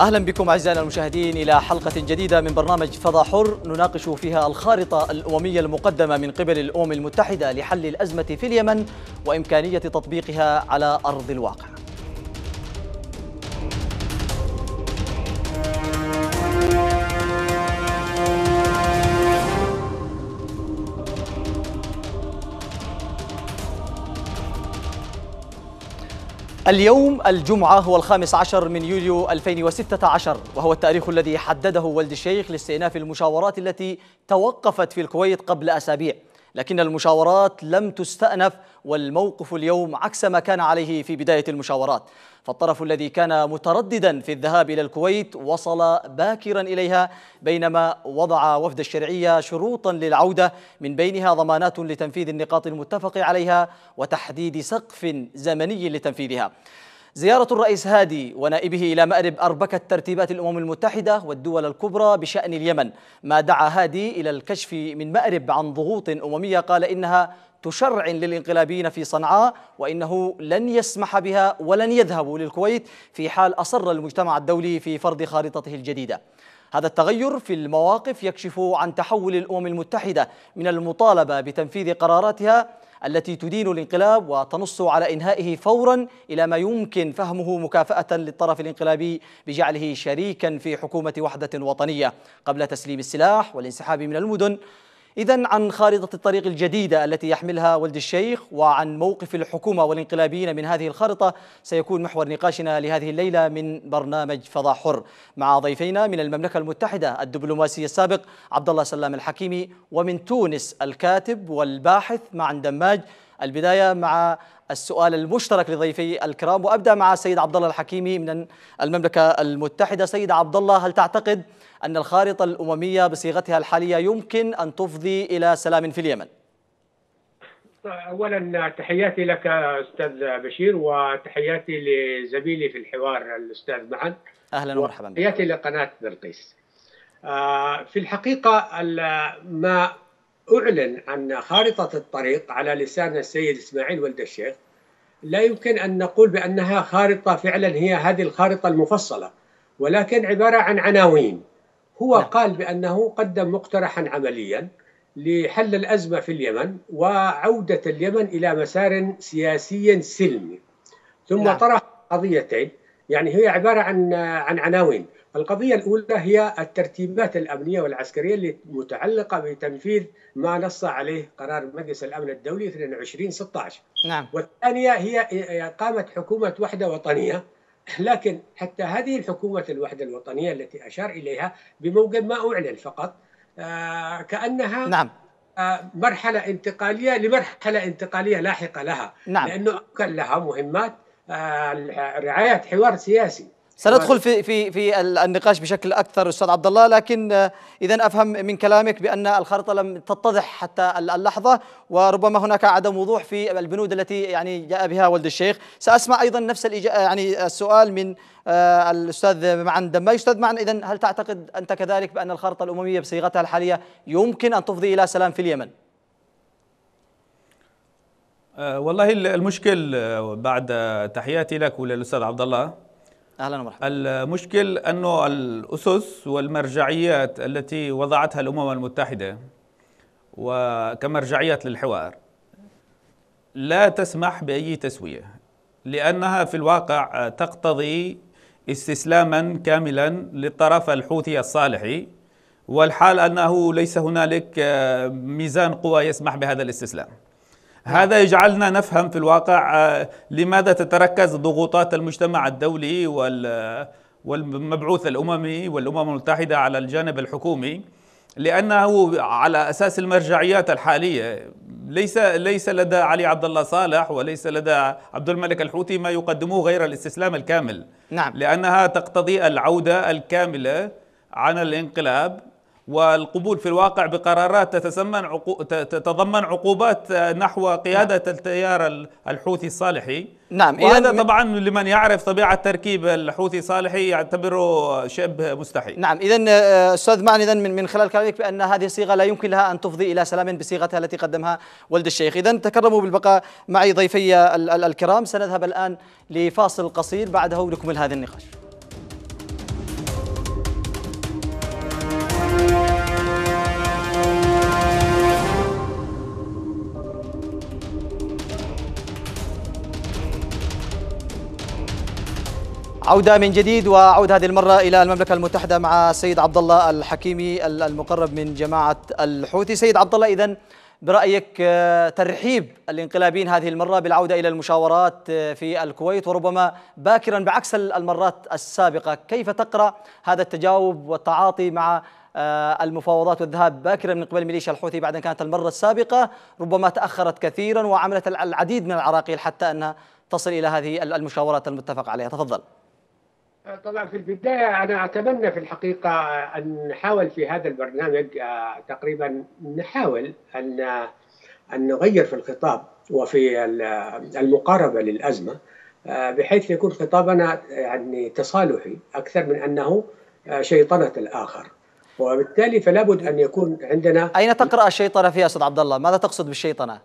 أهلا بكم أعزائنا المشاهدين إلى حلقة جديدة من برنامج فضاء حر نناقش فيها الخارطة الأممية المقدمة من قبل الأمم المتحدة لحل الأزمة في اليمن وإمكانية تطبيقها على أرض الواقع اليوم الجمعة هو الخامس عشر من يوليو 2016 وهو التاريخ الذي حدده ولد الشيخ لاستئناف المشاورات التي توقفت في الكويت قبل أسابيع لكن المشاورات لم تستأنف والموقف اليوم عكس ما كان عليه في بداية المشاورات فالطرف الذي كان مترددا في الذهاب إلى الكويت وصل باكرا إليها بينما وضع وفد الشرعية شروطا للعودة من بينها ضمانات لتنفيذ النقاط المتفق عليها وتحديد سقف زمني لتنفيذها زيارة الرئيس هادي ونائبه إلى مأرب أربكت ترتيبات الأمم المتحدة والدول الكبرى بشأن اليمن ما دعا هادي إلى الكشف من مأرب عن ضغوط أممية قال إنها تشرع للانقلابيين في صنعاء وإنه لن يسمح بها ولن يذهبوا للكويت في حال أصر المجتمع الدولي في فرض خارطته الجديدة هذا التغير في المواقف يكشف عن تحول الأمم المتحدة من المطالبة بتنفيذ قراراتها التي تدين الانقلاب وتنص على إنهائه فورا إلى ما يمكن فهمه مكافأة للطرف الانقلابي بجعله شريكا في حكومة وحدة وطنية قبل تسليم السلاح والانسحاب من المدن إذا عن خارطة الطريق الجديدة التي يحملها ولد الشيخ وعن موقف الحكومة والانقلابيين من هذه الخارطة سيكون محور نقاشنا لهذه الليلة من برنامج فضاء حر مع ضيفينا من المملكة المتحدة الدبلوماسي السابق عبد الله سلام الحكيمي ومن تونس الكاتب والباحث معن دماج البداية مع السؤال المشترك لضيفي الكرام وأبدأ مع السيد عبد الله الحكيمي من المملكة المتحدة سيد عبد الله هل تعتقد أن الخارطة الأممية بصيغتها الحالية يمكن أن تفضي إلى سلام في اليمن اولا تحياتي لك استاذ بشير وتحياتي لزميلي في الحوار الاستاذ معا اهلا ومرحبا تحياتي لقناه بلقيس آه، في الحقيقه ما اعلن عن خارطه الطريق على لسان السيد اسماعيل ولد الشيخ لا يمكن ان نقول بانها خارطه فعلا هي هذه الخارطه المفصله ولكن عباره عن عناوين هو لا. نعم. قال بأنه قدم مقترحا عمليا لحل الأزمة في اليمن وعودة اليمن إلى مسار سياسي سلمي ثم لا. نعم. طرح قضيتين يعني هي عبارة عن عن عناوين القضية الأولى هي الترتيبات الأمنية والعسكرية المتعلقة بتنفيذ ما نص عليه قرار مجلس الأمن الدولي 22 16 نعم والثانية هي قامت حكومة وحدة وطنية لكن حتى هذه الحكومة الوحدة الوطنية التي أشار إليها بموجب ما أعلن فقط آه، كأنها نعم آه، مرحلة انتقالية لمرحلة انتقالية لاحقة لها نعم. لأنه كان لها مهمات آه، رعاية حوار سياسي سندخل في في في النقاش بشكل اكثر استاذ عبد الله لكن آه، اذا افهم من كلامك بان الخارطه لم تتضح حتى اللحظه وربما هناك عدم وضوح في البنود التي يعني جاء بها ولد الشيخ ساسمع ايضا نفس آه، يعني آه، السؤال من الاستاذ معن دمي استاذ معن اذا هل تعتقد انت كذلك بان الخارطه الامميه بصيغتها الحاليه يمكن ان تفضي الى سلام في اليمن والله المشكل بعد تحياتي لك وللاستاذ عبد الله اهلا ومرحبا المشكل انه الاسس والمرجعيات التي وضعتها الامم المتحده وكمرجعيات للحوار لا تسمح باي تسويه لانها في الواقع تقتضي استسلاما كاملا للطرف الحوثي الصالحي والحال انه ليس هنالك ميزان قوى يسمح بهذا الاستسلام نعم. هذا يجعلنا نفهم في الواقع آه، لماذا تتركز ضغوطات المجتمع الدولي والمبعوث الأممي والأمم المتحدة على الجانب الحكومي لأنه على أساس المرجعيات الحالية ليس ليس لدى علي عبد الله صالح وليس لدى عبد الملك الحوثي ما يقدموه غير الاستسلام الكامل نعم لأنها تقتضي العودة الكاملة عن الانقلاب والقبول في الواقع بقرارات تتسمن عقو... تتضمن عقوبات نحو قيادة نعم. التيار الحوثي الصالحي نعم وهذا إذن طبعا لمن يعرف طبيعة تركيب الحوثي الصالحي يعتبره شبه مستحيل نعم إذا آه، أستاذ معن إذا من خلال كلامك بأن هذه الصيغة لا يمكن لها أن تفضي إلى سلام بصيغتها التي قدمها ولد الشيخ إذا تكرموا بالبقاء معي ضيفي الكرام سنذهب الآن لفاصل قصير بعده نكمل هذا النقاش عودة من جديد وأعود هذه المرة إلى المملكة المتحدة مع سيد عبد الله الحكيمي المقرب من جماعة الحوثي سيد عبد الله إذا برأيك آه، ترحيب الانقلابيين هذه المرة بالعودة إلى المشاورات آه، في الكويت وربما باكرا بعكس المرات السابقة كيف تقرأ هذا التجاوب والتعاطي مع آه، المفاوضات والذهاب باكرا من قبل ميليشيا الحوثي بعد أن كانت المرة السابقة ربما تأخرت كثيرا وعملت العديد من العراقيل حتى أنها تصل إلى هذه المشاورات المتفق عليها تفضل طبعا في البداية أنا أتمنى في الحقيقة أن نحاول في هذا البرنامج آه، تقريبا نحاول أن آه، أن نغير في الخطاب وفي آه، المقاربة للأزمة بحيث يكون خطابنا يعني تصالحي أكثر من أنه شيطنة الآخر وبالتالي فلا بد أن يكون عندنا أين تقرأ الشيطنة فيها أستاذ عبد الله؟ ماذا تقصد بالشيطنة؟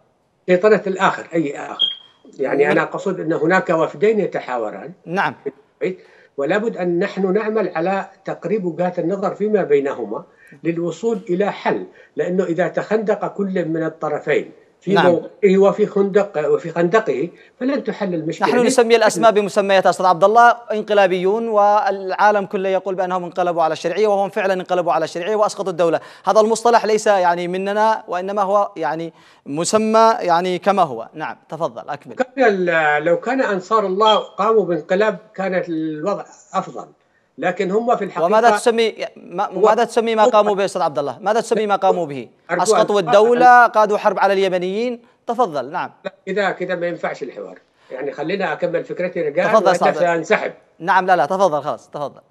شيطنة الآخر أي آخر يعني أنا أقصد أن هناك وفدين يتحاوران نعم ولا بد أن نحن نعمل على تقريب وجهات النظر فيما بينهما للوصول إلى حل لأنه إذا تخندق كل من الطرفين في نعم. موقعه إيه، وفي خندق وفي خندقه فلن تحل المشكله نحن نسمي الاسماء بمسمياتها استاذ عبد الله انقلابيون والعالم كله يقول بانهم انقلبوا على الشرعيه وهم فعلا انقلبوا على الشرعيه واسقطوا الدوله هذا المصطلح ليس يعني مننا وانما هو يعني مسمى يعني كما هو نعم تفضل اكمل كان لو كان انصار الله قاموا بانقلاب كانت الوضع افضل لكن هم في الحقيقه وماذا تسمي ماذا تسمي ما قاموا به استاذ عبد الله؟ ماذا تسمي ما قاموا به؟ اسقطوا الدوله، قادوا حرب على اليمنيين، تفضل نعم كذا كذا ما ينفعش الحوار يعني خلينا اكمل فكرتي رجاء تفضل سأنسحب نعم لا لا تفضل خلاص تفضل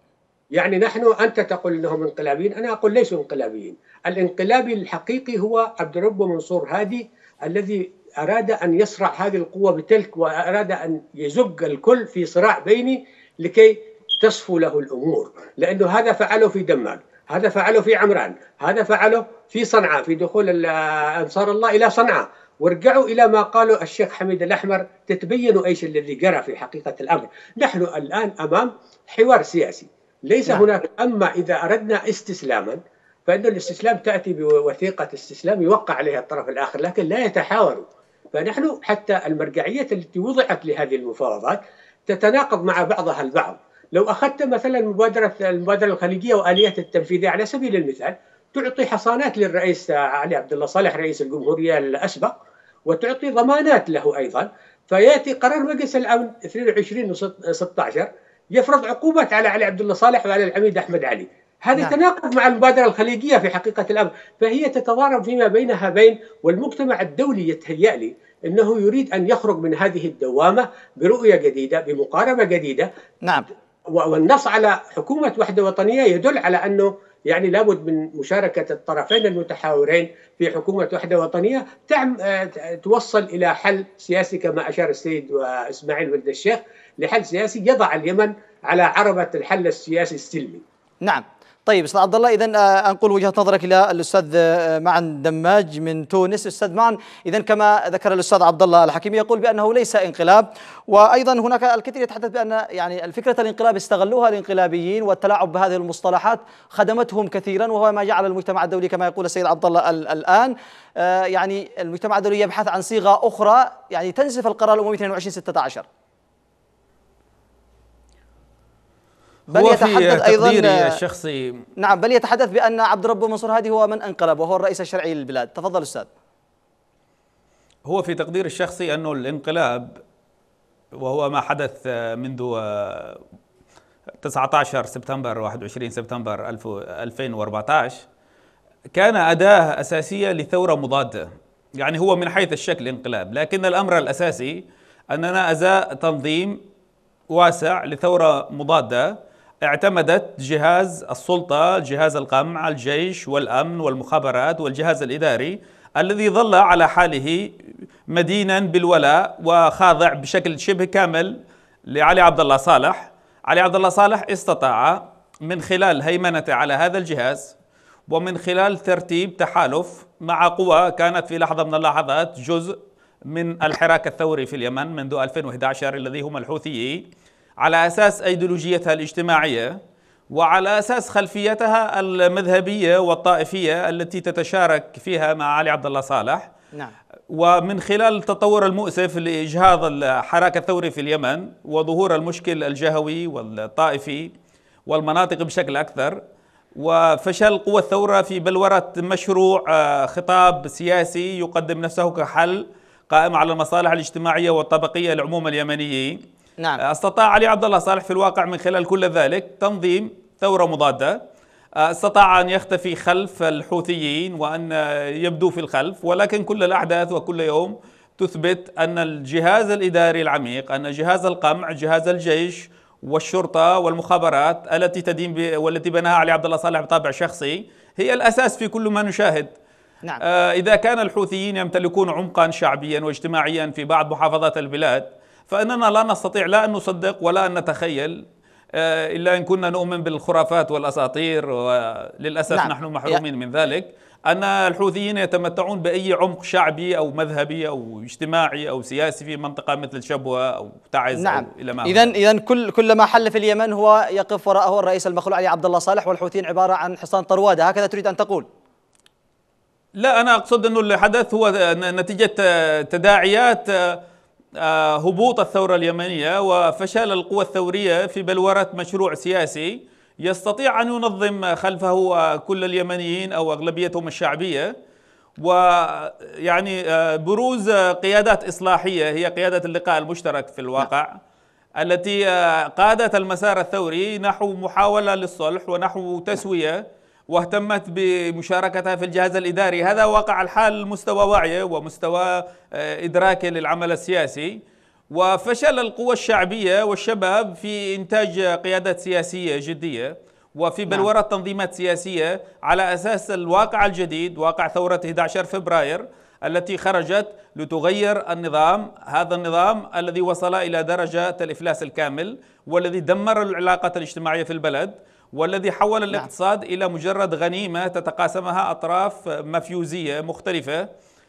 يعني نحن انت تقول انهم انقلابيين، انا اقول ليسوا انقلابيين، الانقلابي الحقيقي هو عبد الرب منصور هادي الذي اراد ان يصرع هذه القوه بتلك واراد ان يزج الكل في صراع بيني لكي تصفو له الأمور لأنه هذا فعله في دمام هذا فعله في عمران هذا فعله في صنعاء في دخول أنصار الله إلى صنعاء وارجعوا إلى ما قاله الشيخ حميد الأحمر تتبين إيش الذي جرى في حقيقة الأمر نحن الآن أمام حوار سياسي ليس نعم. هناك أما إذا أردنا استسلاما فإن الاستسلام تأتي بوثيقة استسلام يوقع عليها الطرف الآخر لكن لا يتحاوروا فنحن حتى المرجعية التي وضعت لهذه المفاوضات تتناقض مع بعضها البعض لو اخذت مثلا مبادره المبادره الخليجيه واليات التنفيذيه على سبيل المثال تعطي حصانات للرئيس علي عبد الله صالح رئيس الجمهوريه الاسبق وتعطي ضمانات له ايضا فياتي قرار مجلس الامن 22 16 يفرض عقوبات على علي عبد الله صالح وعلى العميد احمد علي هذا نعم. تناقض مع المبادره الخليجيه في حقيقه الامر فهي تتضارب فيما بينها بين والمجتمع الدولي يتهيأ لي انه يريد ان يخرج من هذه الدوامه برؤيه جديده بمقاربه جديده نعم والنص على حكومة وحدة وطنية يدل على أنه يعني لابد من مشاركة الطرفين المتحاورين في حكومة وحدة وطنية تعم آه، توصل إلى حل سياسي كما أشار السيد وإسماعيل ولد الشيخ لحل سياسي يضع اليمن على عربة الحل السياسي السلمي نعم طيب استاذ عبد الله اذا آه، انقل وجهه نظرك الى الاستاذ آه، معن دماج من تونس استاذ معن اذا كما ذكر الاستاذ عبد الله الحكيم يقول بانه ليس انقلاب وايضا هناك الكثير يتحدث بان يعني الفكره الانقلاب استغلوها الانقلابيين والتلاعب بهذه المصطلحات خدمتهم كثيرا وهو ما جعل المجتمع الدولي كما يقول السيد عبد الله الان آه، يعني المجتمع الدولي يبحث عن صيغه اخرى يعني تنسف القرار الاممي 2216 بل يتحدث ايضا الشخصي نعم بل يتحدث بان عبد ربه منصور هادي هو من انقلب وهو الرئيس الشرعي للبلاد تفضل استاذ هو في تقدير الشخصي انه الانقلاب وهو ما حدث منذ 19 سبتمبر 21 سبتمبر 2014 كان أداة أساسية لثورة مضادة يعني هو من حيث الشكل انقلاب لكن الأمر الأساسي أننا أزاء تنظيم واسع لثورة مضادة اعتمدت جهاز السلطة جهاز القمع الجيش والأمن والمخابرات والجهاز الإداري الذي ظل على حاله مدينا بالولاء وخاضع بشكل شبه كامل لعلي عبد الله صالح علي عبد الله صالح استطاع من خلال هيمنته على هذا الجهاز ومن خلال ترتيب تحالف مع قوى كانت في لحظة من اللحظات جزء من الحراك الثوري في اليمن منذ 2011 الذي هم الحوثيين على أساس أيديولوجيتها الاجتماعية وعلى أساس خلفيتها المذهبية والطائفية التي تتشارك فيها مع علي عبد الله صالح نعم. ومن خلال التطور المؤسف لإجهاض الحراك الثوري في اليمن وظهور المشكل الجهوي والطائفي والمناطق بشكل أكثر وفشل قوى الثورة في بلورة مشروع آه، خطاب سياسي يقدم نفسه كحل قائم على المصالح الاجتماعية والطبقية لعموم اليمنيين نعم آه، استطاع علي عبد الله صالح في الواقع من خلال كل ذلك تنظيم ثوره مضاده آه، استطاع ان يختفي خلف الحوثيين وان يبدو في الخلف ولكن كل الاحداث وكل يوم تثبت ان الجهاز الاداري العميق ان جهاز القمع جهاز الجيش والشرطه والمخابرات التي تدين ب... والتي بناها علي عبد الله صالح بطابع شخصي هي الاساس في كل ما نشاهد نعم. آه إذا كان الحوثيين يمتلكون عمقا شعبيا واجتماعيا في بعض محافظات البلاد فإننا لا نستطيع لا أن نصدق ولا أن نتخيل آه، إلا إن كنا نؤمن بالخرافات والأساطير وللأسف نعم. نحن محرومين من ذلك أن الحوثيين يتمتعون بأي عمق شعبي أو مذهبي أو اجتماعي أو سياسي في منطقة مثل شبوة أو تعز نعم. أو إلى ما إذا إذا كل كل ما حل في اليمن هو يقف وراءه الرئيس المخلوع علي عبد الله صالح والحوثيين عبارة عن حصان طروادة هكذا تريد أن تقول لا أنا أقصد أنه اللي حدث هو نتيجة تداعيات آه، آه، هبوط الثورة اليمنية وفشل القوى الثورية في بلورة مشروع سياسي يستطيع أن ينظم خلفه كل اليمنيين أو أغلبيتهم الشعبية ويعني آه، بروز قيادات إصلاحية هي قيادة اللقاء المشترك في الواقع نعم. التي آه، قادت المسار الثوري نحو محاولة للصلح ونحو تسوية واهتمت بمشاركتها في الجهاز الإداري هذا وقع الحال مستوى وعيه ومستوى آه، إدراكه للعمل السياسي وفشل القوى الشعبية والشباب في إنتاج قيادات سياسية جدية وفي نعم. بلورة تنظيمات سياسية على أساس الواقع الجديد واقع ثورة 11 فبراير التي خرجت لتغير النظام هذا النظام الذي وصل إلى درجة الإفلاس الكامل والذي دمر العلاقة الاجتماعية في البلد والذي حول نعم. الاقتصاد نعم. إلى مجرد غنيمة تتقاسمها أطراف مفيوزية مختلفة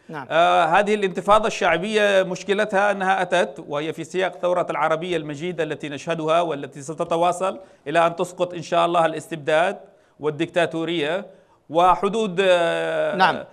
نعم. آه هذه الانتفاضة الشعبية مشكلتها أنها أتت وهي في سياق ثورة العربية المجيدة التي نشهدها والتي ستتواصل إلى أن تسقط إن شاء الله الاستبداد والدكتاتورية وحدود آه نعم. آه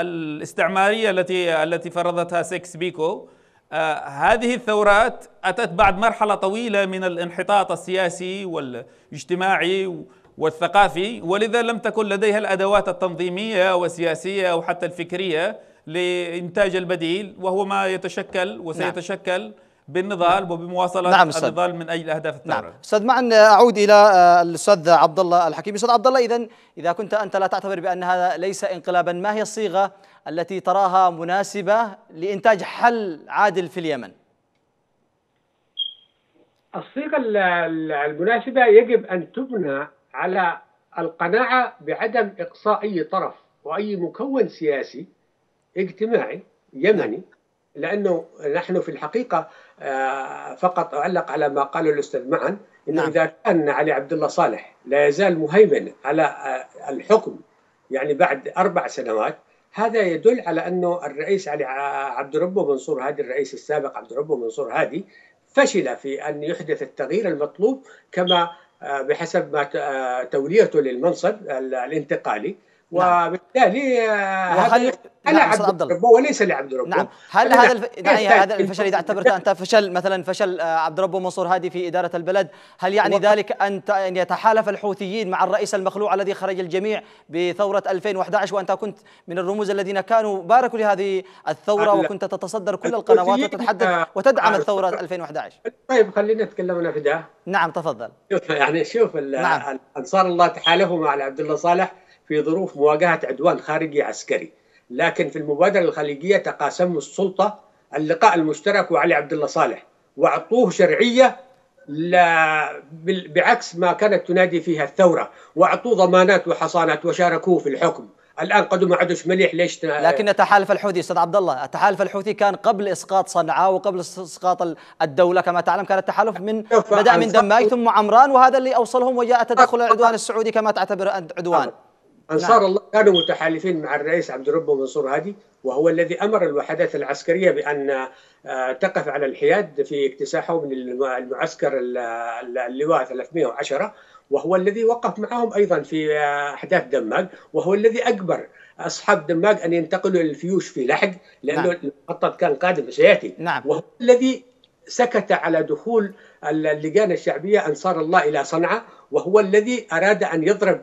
الاستعمارية التي التي فرضتها سيكس بيكو آه، هذه الثورات أتت بعد مرحلة طويلة من الانحطاط السياسي والاجتماعي والثقافي ولذا لم تكن لديها الأدوات التنظيمية والسياسية أو حتى الفكرية لإنتاج البديل وهو ما يتشكل وسيتشكل نعم. بالنضال نعم. وبمواصله نعم النضال من اجل اهداف نعم. الثوره. نعم استاذ معا اعود الى آه، الاستاذ عبد الله الحكيم، استاذ عبد الله اذا اذا كنت انت لا تعتبر بان هذا ليس انقلابا ما هي الصيغه التي تراها مناسبة لإنتاج حل عادل في اليمن؟ الصيغة المناسبة يجب أن تبنى على القناعة بعدم إقصاء أي طرف وأي مكون سياسي اجتماعي يمني لأنه نحن في الحقيقة آه، فقط أعلق على ما قاله الأستاذ معا إنه نعم. إذا كان علي عبد الله صالح لا يزال مهيمن على آه، الحكم يعني بعد أربع سنوات هذا يدل على انه الرئيس علي عبد ربه منصور هادي الرئيس السابق عبد ربه منصور هادي فشل في ان يحدث التغيير المطلوب كما آه، بحسب ما آه، توليته للمنصب الانتقالي نعم. وبالتالي هل آه، هذا نعم عبد رب وليس لعبد ربه نعم هل هذا الف... يعني هذا الفشل اذا اعتبرته انت فشل مثلا فشل آه، عبد ربه منصور هادي في اداره البلد هل يعني ذلك ان ان يتحالف الحوثيين مع الرئيس المخلوع الذي خرج الجميع بثوره 2011 وانت كنت من الرموز الذين كانوا باركوا لهذه الثوره وكنت تتصدر كل القنوات وتتحدث آه، وتدعم الثوره 2011 طيب خلينا نتكلم انا في ده نعم تفضل يعني شوف نعم. انصار الله تحالفوا مع عبد الله صالح في ظروف مواجهة عدوان خارجي عسكري لكن في المبادرة الخليجية تقاسموا السلطة اللقاء المشترك وعلي عبد الله صالح وأعطوه شرعية لا بعكس ما كانت تنادي فيها الثورة وأعطوه ضمانات وحصانات وشاركوه في الحكم الان قد ما عندوش مليح ليش لكن تحالف الحوثي استاذ عبد الله التحالف الحوثي كان قبل اسقاط صنعاء وقبل اسقاط الدوله كما تعلم كان التحالف من بدا من دماي ثم عمران وهذا اللي اوصلهم وجاء تدخل العدوان السعودي كما تعتبر عدوان أنصار نعم. الله كانوا متحالفين مع الرئيس عبد الرب منصور هادي وهو الذي أمر الوحدات العسكرية بأن آه، تقف على الحياد في اكتساحه من المعسكر اللواء 310 وهو الذي وقف معهم أيضا في آه، أحداث دماغ وهو الذي أجبر أصحاب دماغ أن ينتقلوا الفيوش في لحق لأنه نعم. المخطط كان قادم سيأتي نعم. وهو الذي سكت على دخول اللجان الشعبيه انصار الله الى صنعاء وهو الذي اراد ان يضرب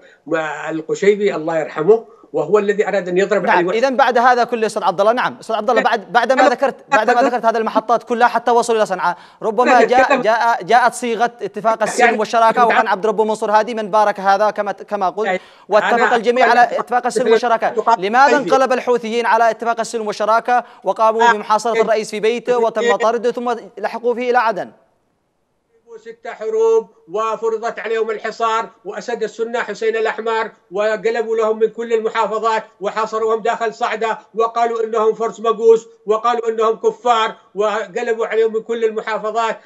القشيبي الله يرحمه وهو الذي اراد ان يضرب نعم اذا بعد هذا كله استاذ عبد الله نعم استاذ عبد الله بعد بعد ما ذكرت بعد ما ذكرت هذه المحطات كلها حتى وصلوا الى صنعاء ربما جاء جاء جاءت صيغه اتفاق يعني السلم والشراكه نعم. وكان عبد ربه منصور هادي من بارك هذا كما كما قلت يعني واتفق الجميع على اتفاق السلم والشراكه لماذا طيب. انقلب الحوثيين على اتفاق السلم والشراكه وقاموا آه، بمحاصره الرئيس في بيته وتم طرده ثم لحقوا فيه الى عدن وستة حروب وفرضت عليهم الحصار وأسد السنة حسين الأحمر وقلبوا لهم من كل المحافظات وحاصروهم داخل صعدة وقالوا إنهم فرس مقوس وقالوا إنهم كفار وقلبوا عليهم من كل المحافظات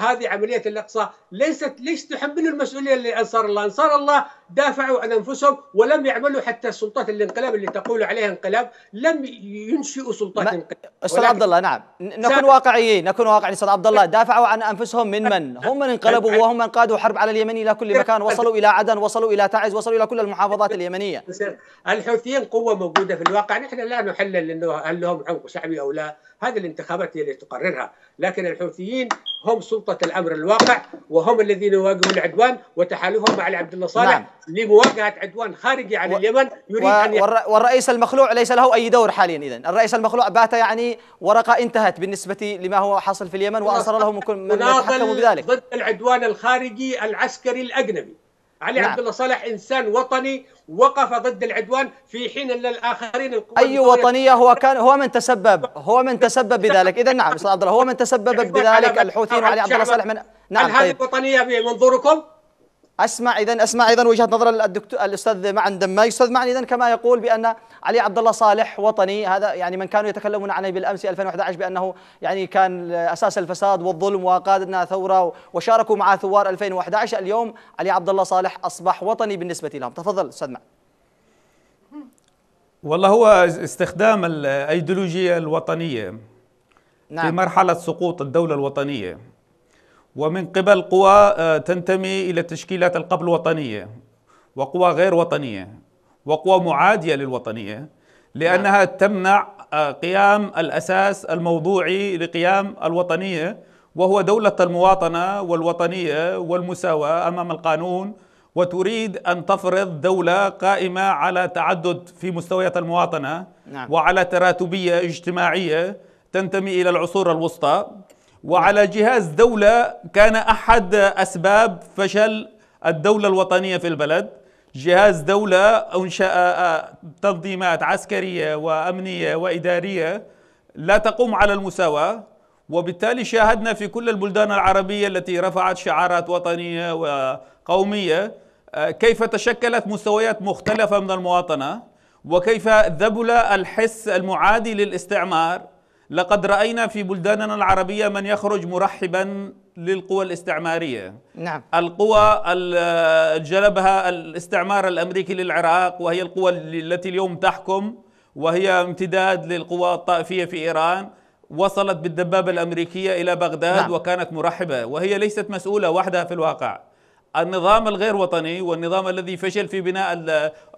هذه عمليه الاقصاء ليست ليش تحملوا المسؤوليه لانصار الله؟ انصار الله دافعوا عن انفسهم ولم يعملوا حتى السلطات الانقلاب اللي تقول عليها انقلاب لم ينشئوا سلطات انقلاب استاذ عبد الله نعم نكون واقعيين نكون واقعيين استاذ عبد الله دافعوا عن انفسهم من من؟ هم من انقلبوا وهم من قادوا حرب على اليمن الى كل مكان وصلوا الى عدن وصلوا الى تعز وصلوا الى كل المحافظات اليمنيه الحوثيين قوه موجوده في الواقع نحن لا نحلل انه هل لهم عمق شعبي او لا هذه الانتخابات هي اللي تقررها لكن الحوثيين هم سلطة الأمر الواقع وهم الذين يواجهون العدوان وتحالفهم مع عبد الله صالح نعم. لمواجهة عدوان خارجي عن و... اليمن يريد و... أن ي... والرئيس المخلوع ليس له أي دور حاليا إذا الرئيس المخلوع بات يعني ورقة انتهت بالنسبة لما هو حاصل في اليمن وأصر لهم من يتحكم بذلك ضد العدوان الخارجي العسكري الأجنبي علي نعم. عبد الله صالح انسان وطني وقف ضد العدوان في حين ان الاخرين اي وطنيه هو كان هو من تسبب هو من تسبب بذلك اذا نعم استاذ عبد الله هو من تسبب يعني بذلك الحوثيين وعلي عبد الله صالح من نعم هل هذه طيب. وطنيه بمنظوركم؟ اسمع اذا اسمع اذا وجهه نظر الدكتور الاستاذ معن دماي، استاذ معن اذا كما يقول بان علي عبد الله صالح وطني هذا يعني من كانوا يتكلمون عنه بالامس 2011 بانه يعني كان اساس الفساد والظلم وقادنا ثوره وشاركوا مع ثوار 2011 اليوم علي عبد الله صالح اصبح وطني بالنسبه لهم، تفضل استاذ معن. والله هو استخدام الايديولوجيه الوطنيه نعم. في مرحله سقوط الدوله الوطنيه ومن قبل قوى آه، تنتمي إلى التشكيلات القبل وطنية وقوى غير وطنية وقوى معادية للوطنية لأنها نعم. تمنع آه، قيام الأساس الموضوعي لقيام الوطنية وهو دولة المواطنة والوطنية والمساواة أمام القانون وتريد أن تفرض دولة قائمة على تعدد في مستويات المواطنة نعم. وعلى تراتبية اجتماعية تنتمي إلى العصور الوسطى وعلى جهاز دولة كان أحد أسباب فشل الدولة الوطنية في البلد جهاز دولة أنشأ آه، تنظيمات عسكرية وأمنية وإدارية لا تقوم على المساواة وبالتالي شاهدنا في كل البلدان العربية التي رفعت شعارات وطنية وقومية آه، كيف تشكلت مستويات مختلفة من المواطنة وكيف ذبل الحس المعادي للاستعمار لقد راينا في بلداننا العربيه من يخرج مرحبا للقوى الاستعماريه نعم القوى جلبها الاستعمار الامريكي للعراق وهي القوى التي اليوم تحكم وهي امتداد للقوى الطائفيه في ايران وصلت بالدبابه الامريكيه الى بغداد نعم. وكانت مرحبه وهي ليست مسؤوله وحدها في الواقع النظام الغير وطني والنظام الذي فشل في بناء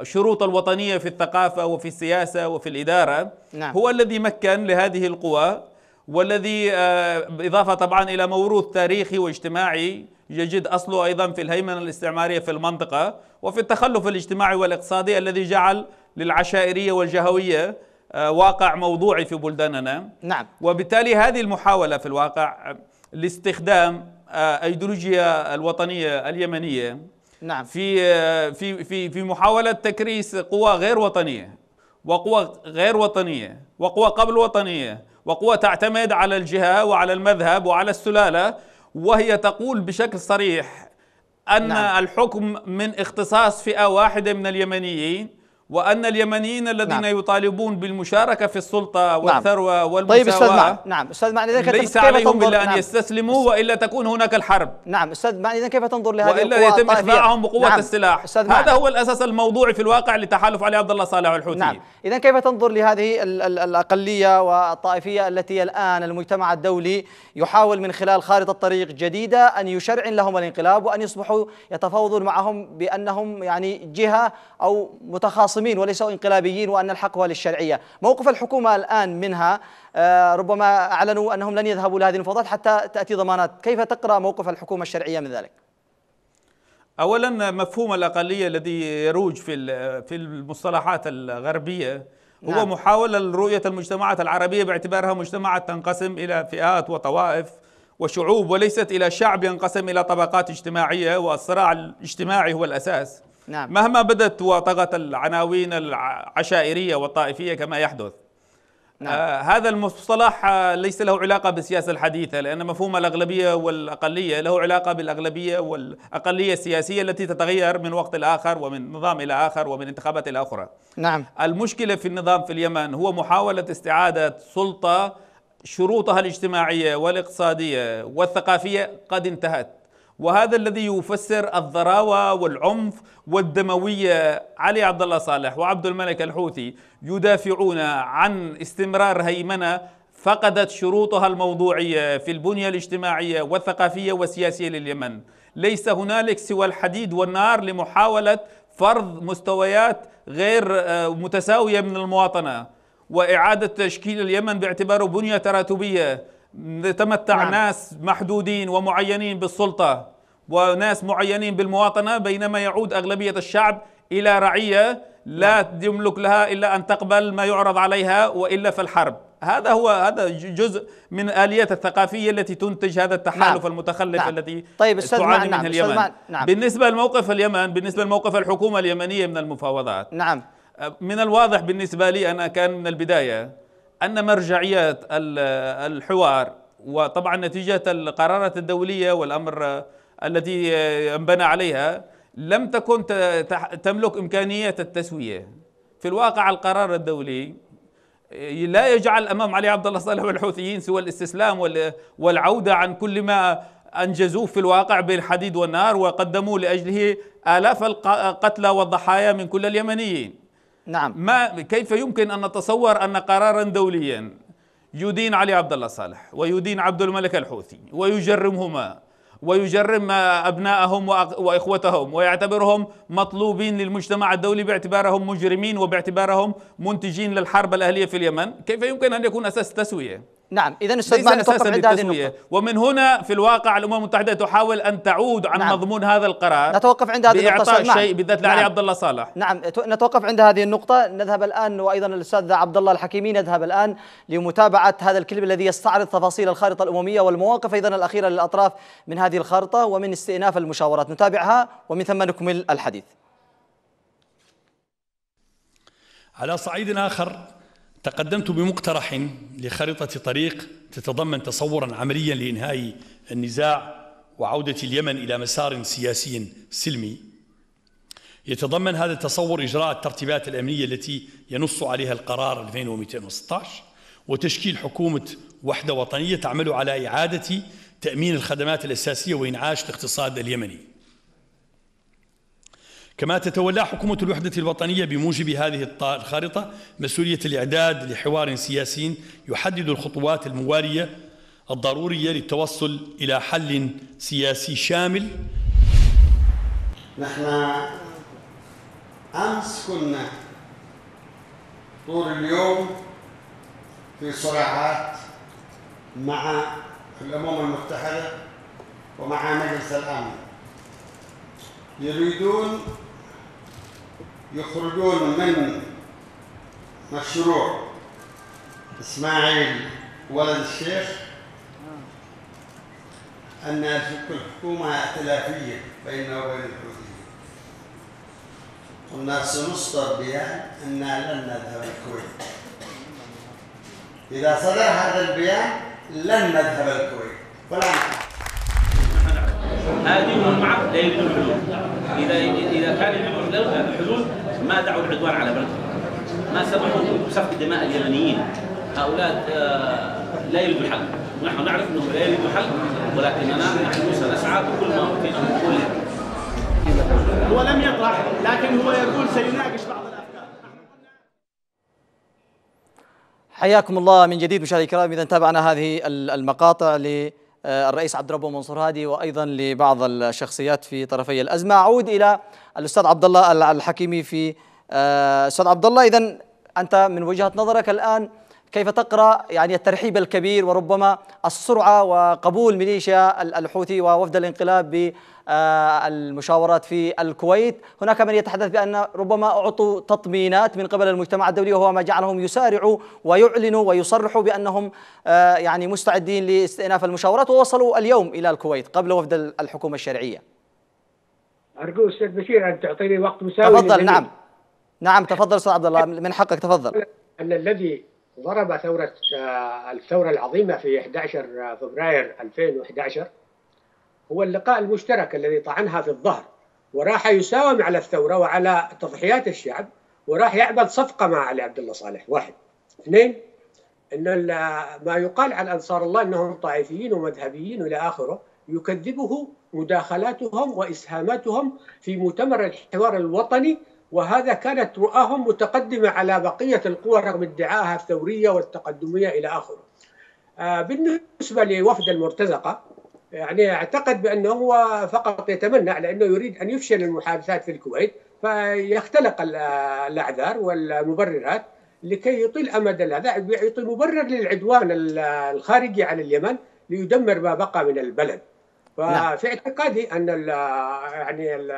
الشروط الوطنية في الثقافة وفي السياسة وفي الإدارة نعم. هو الذي مكن لهذه القوى والذي آه، إضافة طبعا إلى موروث تاريخي واجتماعي يجد أصله أيضا في الهيمنة الاستعمارية في المنطقة وفي التخلف الاجتماعي والاقتصادي الذي جعل للعشائرية والجهوية آه، واقع موضوعي في بلداننا نعم وبالتالي هذه المحاولة في الواقع لاستخدام الايديولوجيا آه، الوطنيه اليمنيه نعم في آه، في في في محاوله تكريس قوى غير وطنيه وقوى غير وطنيه وقوى قبل وطنيه وقوى تعتمد على الجهه وعلى المذهب وعلى السلاله وهي تقول بشكل صريح ان نعم. الحكم من اختصاص فئه واحده من اليمنيين وأن اليمنيين الذين نعم. يطالبون بالمشاركة في السلطة نعم. والثروة نعم. والمساواة طيب أستاذ معنى نعم أستاذ معنى إذا ليس عليهم إلا أن نعم. يستسلموا وإلا تكون هناك الحرب نعم أستاذ معنى إذا كيف تنظر لهذه وإلا القوى يتم إخضاعهم بقوة نعم. السلاح أستاذ معنى. هذا هو الأساس الموضوعي في الواقع لتحالف علي عبد الله صالح الحوثي نعم إذا كيف تنظر لهذه الأقلية والطائفية التي الآن المجتمع الدولي يحاول من خلال خارطة طريق جديدة أن يشرعن لهم الانقلاب وأن يصبحوا يتفاوضون معهم بأنهم يعني جهة أو متخاصمين مخاصمين وليسوا انقلابيين وأن الحق هو للشرعية موقف الحكومة الآن منها آه، ربما أعلنوا أنهم لن يذهبوا لهذه المفاوضات حتى تأتي ضمانات كيف تقرأ موقف الحكومة الشرعية من ذلك؟ اولا مفهوم الاقليه الذي يروج في في المصطلحات الغربيه هو نعم. محاوله لرؤيه المجتمعات العربيه باعتبارها مجتمعات تنقسم الى فئات وطوائف وشعوب وليست الى شعب ينقسم الى طبقات اجتماعيه والصراع الاجتماعي هو الاساس نعم. مهما بدت وطغت العناوين العشائرية والطائفية كما يحدث نعم. آه هذا المصطلح آه، ليس له علاقة بالسياسة الحديثة لأن مفهوم الأغلبية والأقلية له علاقة بالأغلبية والأقلية السياسية التي تتغير من وقت لآخر ومن نظام إلى آخر ومن انتخابات إلى أخرى نعم. المشكلة في النظام في اليمن هو محاولة استعادة سلطة شروطها الاجتماعية والاقتصادية والثقافية قد انتهت وهذا الذي يفسر الضراوة والعنف والدموية علي عبد الله صالح وعبد الملك الحوثي يدافعون عن استمرار هيمنة فقدت شروطها الموضوعية في البنية الاجتماعية والثقافية والسياسية لليمن ليس هنالك سوى الحديد والنار لمحاولة فرض مستويات غير آه، متساوية من المواطنة وإعادة تشكيل اليمن باعتباره بنية تراتبية تمتع نعم. ناس محدودين ومعينين بالسلطة وناس معينين بالمواطنة بينما يعود أغلبية الشعب إلى رعية لا نعم. يملك لها إلا أن تقبل ما يعرض عليها وإلا فالحرب هذا هو هذا جزء من الآليات الثقافية التي تنتج هذا التحالف نعم. المتخلف نعم. الذي طيب تعاني منه نعم. اليمن نعم. بالنسبة لموقف اليمن بالنسبة لموقف الحكومة اليمنية من المفاوضات نعم من الواضح بالنسبة لي أنا كان من البداية أن مرجعيات الحوار وطبعا نتيجة القرارات الدولية والأمر التي انبنى عليها لم تكن تملك إمكانية التسوية في الواقع القرار الدولي لا يجعل أمام علي عبد الله صالح والحوثيين سوى الاستسلام والعودة عن كل ما أنجزوه في الواقع بالحديد والنار وقدموا لأجله آلاف القتلى والضحايا من كل اليمنيين نعم ما كيف يمكن أن نتصور أن قرارا دوليا يدين علي عبد الله صالح ويدين عبد الملك الحوثي ويجرمهما ويجرم أبنائهم وإخوتهم ويعتبرهم مطلوبين للمجتمع الدولي باعتبارهم مجرمين وباعتبارهم منتجين للحرب الأهلية في اليمن كيف يمكن أن يكون أساس تسوية نعم اذا استاذ مهدي توقف عند هذه النقطه ومن هنا في الواقع الامم المتحده تحاول ان تعود عن نعم. مضمون هذا القرار نتوقف عند هذه النقطه باعطاء نعم. شيء بالذات نعم. لعلي عبد الله صالح نعم نتوقف عند هذه النقطه نذهب الان وايضا الاستاذ عبد الله الحكيمي نذهب الان لمتابعه هذا الكليب الذي يستعرض تفاصيل الخارطه الامميه والمواقف ايضا الاخيره للاطراف من هذه الخارطه ومن استئناف المشاورات نتابعها ومن ثم نكمل الحديث على صعيد اخر تقدمت بمقترح لخريطة طريق تتضمن تصورا عمليا لإنهاء النزاع وعودة اليمن إلى مسار سياسي سلمي يتضمن هذا التصور إجراء الترتيبات الأمنية التي ينص عليها القرار 2216 وتشكيل حكومة وحدة وطنية تعمل على إعادة تأمين الخدمات الأساسية وإنعاش الاقتصاد اليمني كما تتولى حكومة الوحدة الوطنية بموجب هذه الخارطة مسؤولية الإعداد لحوار سياسي يحدد الخطوات الموارية الضرورية للتوصل إلى حل سياسي شامل نحن أمس كنا طول اليوم في صراعات مع الأمم المتحدة ومع مجلس الأمن يريدون يخرجون من مشروع إسماعيل ولد الشيخ أن حكومه ائتلافية بيننا وبين الحوثيين قلنا سنصدر بيان أننا لن نذهب الكويت إذا صدر هذا البيان لن نذهب الكويت ولا نذهب هذه المجموعة لا يريد الحدود إذا إذا كان يريد الحدود ما دعوا العدوان على بلدهم ما سمحوا بسفك دماء اليمنيين هؤلاء آه، لا يريدون الحل نحن نعرف أنهم لا يريدون الحل ولكننا نحن سنسعى بكل ما ممكن أن نقول هو لم يطرح لكن هو يقول سيناقش بعض حياكم الله من جديد مشاهدي الكرام اذا تابعنا هذه المقاطع ل آه، الرئيس عبد ربه منصور هادي وايضا لبعض الشخصيات في طرفي الازمه اعود الى الاستاذ عبد الله الحكيمي في آه، استاذ عبد الله اذا انت من وجهه نظرك الان كيف تقرأ يعني الترحيب الكبير وربما السرعة وقبول ميليشيا الحوثي ووفد الانقلاب بالمشاورات آه، في الكويت هناك من يتحدث بأن ربما أعطوا تطمينات من قبل المجتمع الدولي وهو ما جعلهم يسارعوا ويعلنوا ويصرحوا بأنهم آه، يعني مستعدين لاستئناف المشاورات ووصلوا اليوم إلى الكويت قبل وفد الحكومة الشرعية أرجو أستاذ بشير أن تعطيني وقت مساوي تفضل نعم نعم تفضل أستاذ عبد الله أه، من حقك تفضل الذي ضرب ثورة آه، الثورة العظيمة في 11 آه، فبراير 2011 هو اللقاء المشترك الذي طعنها في الظهر وراح يساوم على الثورة وعلى تضحيات الشعب وراح يعمل صفقة مع علي عبد الله صالح واحد اثنين ان آه، ما يقال عن انصار الله انهم طائفيين ومذهبيين والى اخره يكذبه مداخلاتهم واسهاماتهم في مؤتمر الحوار الوطني وهذا كانت رؤاهم متقدمة على بقية القوى رغم ادعائها الثورية والتقدمية إلى آخره آه، بالنسبة لوفد المرتزقة يعني اعتقد بأنه هو فقط يتمنى لأنه يريد أن يفشل المحادثات في الكويت فيختلق الأعذار والمبررات لكي يطيل أمد هذا يعطي مبرر للعدوان الخارجي على اليمن ليدمر ما بقى من البلد نعم. ففي اعتقادي أن الـ يعني الـ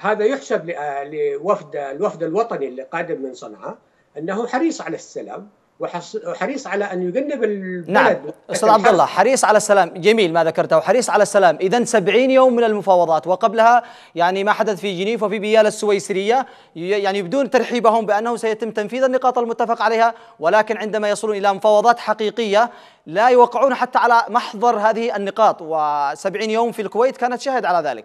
هذا يحسب آه، لوفد الوفد الوطني اللي قادم من صنعاء انه حريص على السلام وحريص على ان يجنب البلد نعم استاذ عبد الله حريص على السلام جميل ما ذكرته وحريص على السلام اذا 70 يوم من المفاوضات وقبلها يعني ما حدث في جنيف وفي بيال السويسريه يعني يبدون ترحيبهم بانه سيتم تنفيذ النقاط المتفق عليها ولكن عندما يصلون الى مفاوضات حقيقيه لا يوقعون حتى على محضر هذه النقاط و70 يوم في الكويت كانت شاهد على ذلك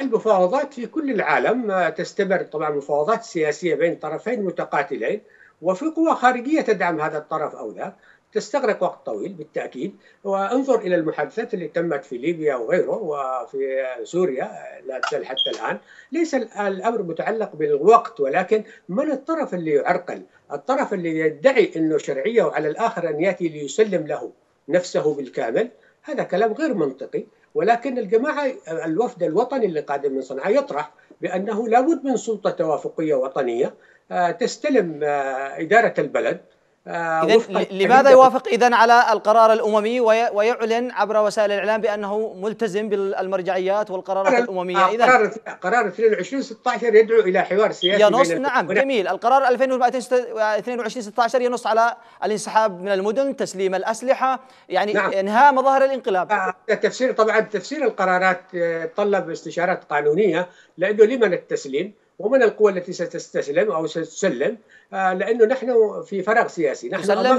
المفاوضات في كل العالم آه، تستمر طبعا مفاوضات سياسيه بين طرفين متقاتلين وفي قوى خارجيه تدعم هذا الطرف او ذاك تستغرق وقت طويل بالتاكيد وانظر الى المحادثات اللي تمت في ليبيا وغيره وفي سوريا آه، لا تزال حتى الان ليس الامر متعلق بالوقت ولكن من الطرف اللي يعرقل الطرف اللي يدعي انه شرعيه وعلى الاخر ان ياتي ليسلم له نفسه بالكامل هذا كلام غير منطقي ولكن الجماعة الوفد الوطني اللي قادم من صنعاء يطرح بأنه لابد من سلطة توافقية وطنية آه، تستلم آه، إدارة البلد آه، لماذا يوافق إذا على القرار الأممي ويعلن عبر وسائل الإعلام بأنه ملتزم بالمرجعيات والقرارات الأممية آه، إذا قرار قرار 2016 يدعو إلى حوار سياسي ينص نعم جميل القرار 2022 16 ينص على الانسحاب من المدن تسليم الأسلحة يعني نعم. إنهاء مظاهر الانقلاب آه تفسير طبعا تفسير القرارات آه، طلب استشارات قانونية لأنه لمن التسليم ومن القوى التي ستستسلم او ستسلم آه، لانه نحن في فراغ سياسي نحن تسلم